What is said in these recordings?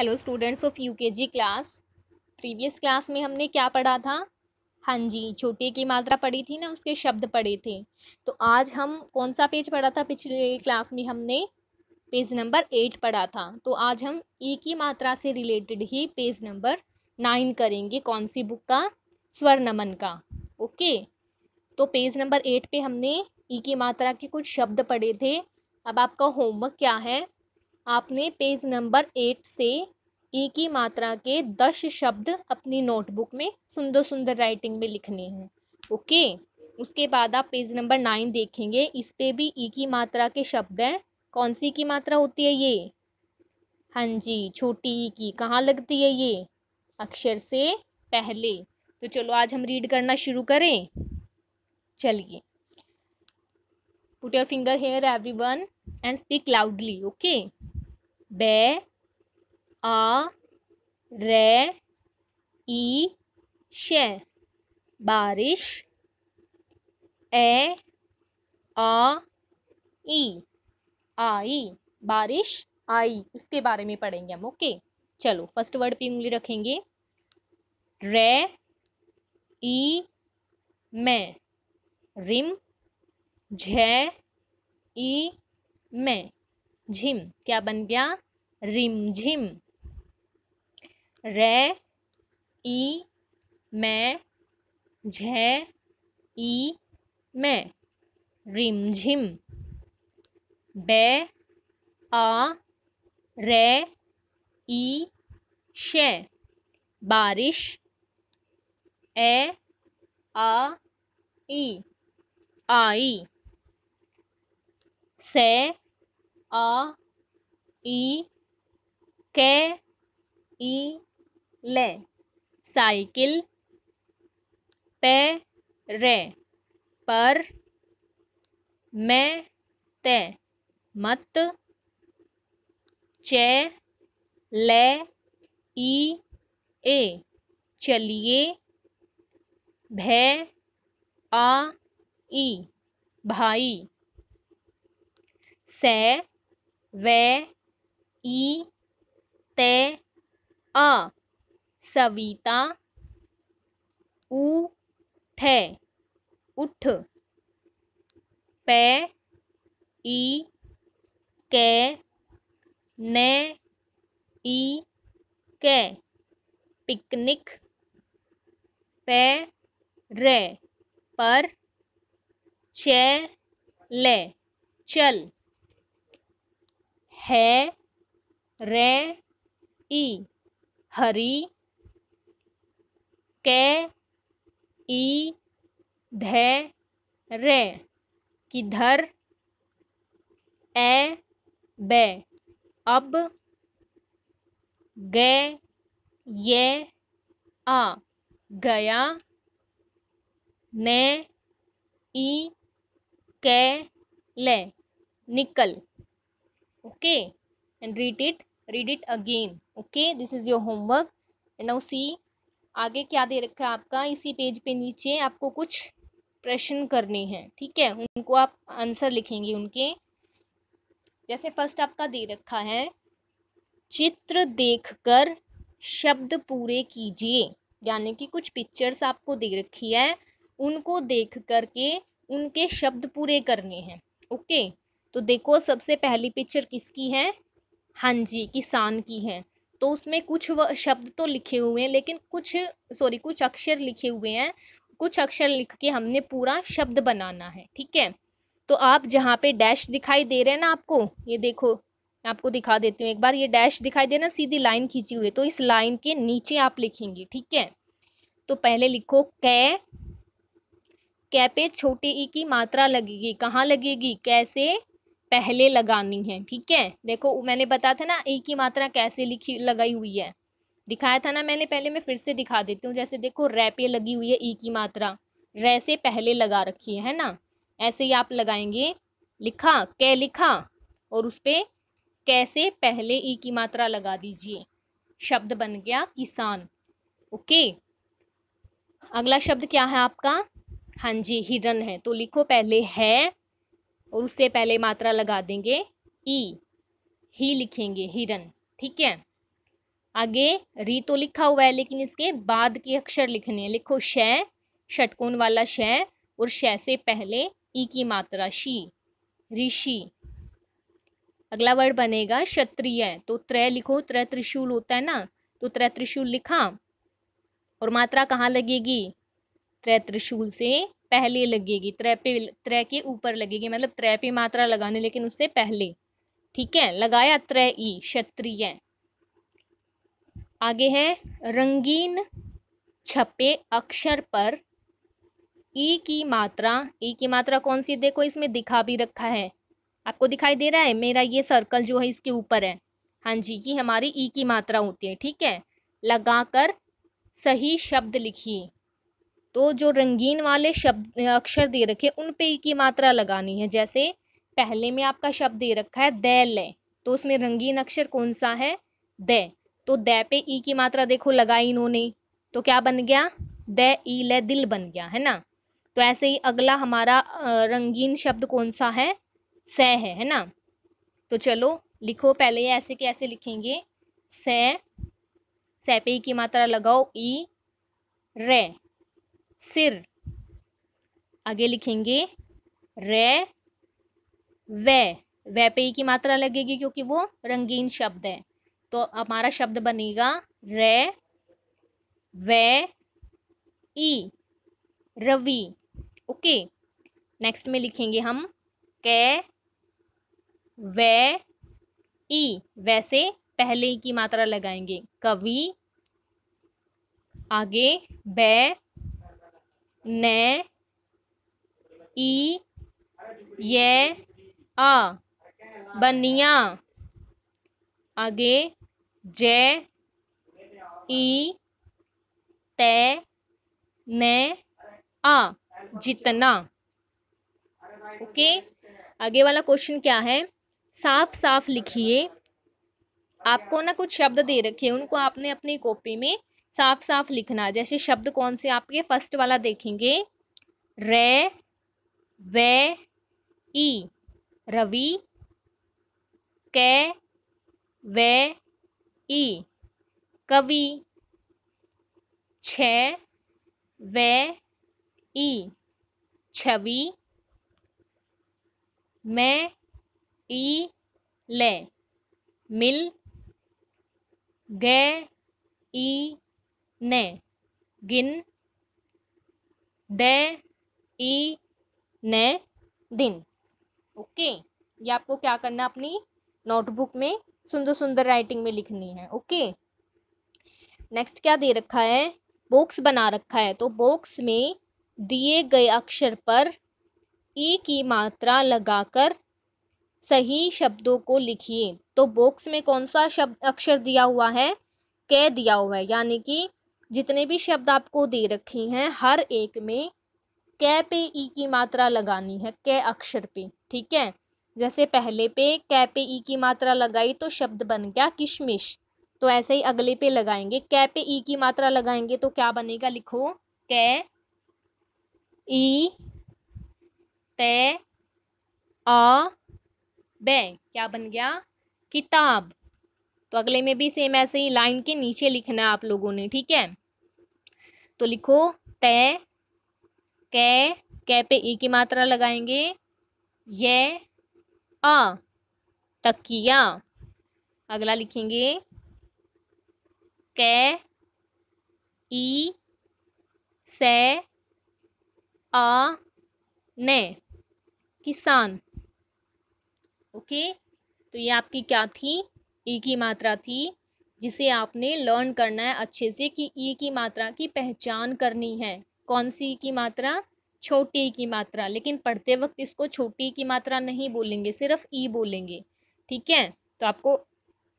Hello students of UKG class previous class में हमने क्या पढ़ा था हाँ जी छोटे की मात्रा पढ़ी थी ना उसके शब्द पढ़े थे तो आज हम कौन सा पेज पढ़ा था पिछले क्लास में हमने पेज नंबर एट पढ़ा था तो आज हम ई e की मात्रा से रिलेटेड ही पेज नंबर नाइन करेंगे कौन सी बुक का स्वर्णमन का ओके तो पेज नंबर एट पे हमने ई e की मात्रा के कुछ शब्द पढ़े थे अब आपका होमवर्क क्या है आपने पेज नंबर एट से ई की मात्रा के दस शब्द अपनी नोटबुक में सुंदर सुंदर राइटिंग में लिखने हैं ओके उसके बाद आप पेज नंबर नाइन देखेंगे इस पे भी ई की मात्रा के शब्द हैं कौन सी की मात्रा होती है ये हाँ जी छोटी ई की कहाँ लगती है ये अक्षर से पहले तो चलो आज हम रीड करना शुरू करें चलिए put your finger here everyone and speak loudly okay ब आ रे ई श बारिश ए आ ई आई बारिश आई उसके बारे में पढ़ेंगे हम ओके चलो फर्स्ट वर्ड पे उंगली रखेंगे रे ई मैं रिम झ ई मैं झिम क्या बन गया रिम झिम रे ई मैं झ ई मैं झिम बे आ रे ई शे बारिश ए आ ई आई से अ ई के ई ले साइकिल पे रे पर मैं ते मत चे ले ई ए चलिए भे आ ई भाई से वे ई ते अ सविता ठे उठ प ई के ने ई कै पिकनिक पे रे पर चे ले चल है रे ई हरी के ई धे रे किधर ए बे अब गे ये आ गया ने ई के ले निकल okay and read it read it again okay this is your homework and now see आगे क्या दे रखा है आपका इसी पेज पे नीचे आपको कुछ प्रश्न करने हैं ठीक है उनको आप आंसर लिखेंगे उनके जैसे फर्स्ट आपका दे रखा है चित्र देखकर शब्द पूरे कीजिए यानी कि कुछ पिक्चर्स आपको दे रखी है उनको देख करके उनके शब्द पूरे करने हैं ओके तो देखो सबसे पहली पिक्चर किसकी है हाँ जी किसान की है तो उसमें कुछ शब्द तो लिखे हुए हैं लेकिन कुछ सॉरी कुछ अक्षर लिखे हुए हैं कुछ अक्षर लिख के हमने पूरा शब्द बनाना है ठीक है तो आप जहाँ पे डैश दिखाई दे रहे हैं ना आपको ये देखो आपको दिखा देती हूँ एक बार ये डैश दिखाई दे ना सीधी लाइन खींची हुई है तो इस लाइन के नीचे आप लिखेंगे ठीक है तो पहले लिखो कै कै पे छोटे ई की मात्रा लगेगी कहाँ लगेगी कैसे पहले लगानी है ठीक है देखो मैंने बताया था ना ए की मात्रा कैसे लिखी लगाई हुई है दिखाया था ना मैंने पहले मैं फिर से दिखा देती हूँ जैसे देखो रे पे लगी हुई है ई की मात्रा रे से पहले लगा रखी है, है ना ऐसे ही आप लगाएंगे लिखा कै लिखा और उस पर कैसे पहले ई की मात्रा लगा दीजिए शब्द बन गया किसान ओके अगला शब्द क्या है आपका हाँ जी हिरन है तो लिखो पहले है और उससे पहले मात्रा लगा देंगे ई e। ही लिखेंगे हिरन ठीक है आगे री तो लिखा हुआ है लेकिन इसके बाद के अक्षर लिखने हैं लिखो शय षटकोण वाला शय और शय से पहले ई e की मात्रा शी ऋषि अगला वर्ड बनेगा क्षत्रिय तो त्रय लिखो त्रय त्रिशूल होता है ना तो त्रय त्रिशूल लिखा और मात्रा कहाँ लगेगी त्रय त्रिशूल से पहले लगेगी त्रय पे त्रय के ऊपर लगेगी मतलब त्रय पे मात्रा लगाने लेकिन उससे पहले ठीक है लगाया त्रय ई क्षत्रिय आगे है रंगीन छपे अक्षर पर ई की मात्रा ई की मात्रा कौन सी देखो इसमें दिखा भी रखा है आपको दिखाई दे रहा है मेरा ये सर्कल जो है इसके ऊपर है हाँ जी ये हमारी ई की मात्रा होती है ठीक है लगाकर सही शब्द लिखिए तो जो रंगीन वाले शब्द अक्षर दे रखे उन पे ई की मात्रा लगानी है जैसे पहले में आपका शब्द दे रखा है दै लय तो उसमें रंगीन अक्षर कौन सा है दै तो दै पे ई की मात्रा देखो लगाई इन्होंने तो क्या बन गया दै ई लय दिल बन गया है ना तो ऐसे ही अगला हमारा रंगीन शब्द कौन सा है स है है ना तो चलो लिखो पहले ऐसे के ऐसे लिखेंगे स सै पे ई की मात्रा लगाओ ई रे सिर आगे लिखेंगे रे वे वे पे की मात्रा लगेगी क्योंकि वो रंगीन शब्द है तो हमारा शब्द बनेगा रे वे ई रवि ओके नेक्स्ट में लिखेंगे हम कै वे ई वैसे पहले की मात्रा लगाएंगे कवि आगे बै ने ई ये आ बनिया आगे जे ई ते ने आ जितना ओके आगे वाला क्वेश्चन क्या है साफ साफ लिखिए आपको ना कुछ शब्द दे रखे हैं उनको आपने अपनी कॉपी में साफ साफ लिखना जैसे शब्द कौन से आपके फर्स्ट वाला देखेंगे रे वे ई रवि कै वे ई कवि छे वे ई छवि मैं ई ले मिल गे ई ने गिन दे ई ने दिन ओके ये आपको क्या करना अपनी नोटबुक में सुंदर सुंदर राइटिंग में लिखनी है ओके नेक्स्ट क्या दे रखा है बॉक्स बना रखा है तो बॉक्स में दिए गए अक्षर पर ई की मात्रा लगाकर सही शब्दों को लिखिए तो बॉक्स में कौन सा शब्द अक्षर दिया हुआ है कह दिया हुआ है यानी कि जितने भी शब्द आपको दे रखे हैं हर एक में कै पे ई की मात्रा लगानी है कै अक्षर पे ठीक है जैसे पहले पे कै पे ई की मात्रा लगाई तो शब्द बन गया किशमिश तो ऐसे ही अगले पे लगाएंगे कै पे ई की मात्रा लगाएंगे तो क्या बनेगा लिखो कै ई ते आ बे क्या बन गया किताब तो अगले में भी सेम ऐसे ही लाइन के नीचे लिखना है आप लोगों ने ठीक है तो लिखो तय कै कै पे ई की मात्रा लगाएंगे ये अ तकिया अगला लिखेंगे कै ई से आ ने किसान ओके तो ये आपकी क्या थी ई की मात्रा थी जिसे आपने लर्न करना है अच्छे से कि ई e की मात्रा की पहचान करनी है कौन सी e की मात्रा छोटी e की मात्रा लेकिन पढ़ते वक्त इसको छोटी की मात्रा नहीं बोलेंगे सिर्फ ई बोलेंगे ठीक है तो आपको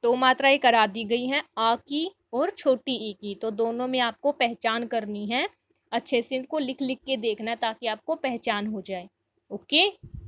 दो मात्राएं करा दी गई हैं आ की और छोटी ई की तो दोनों में आपको पहचान करनी है अच्छे से इनको लिख लिख के देखना ताकि आपको पहचान हो जाए ओके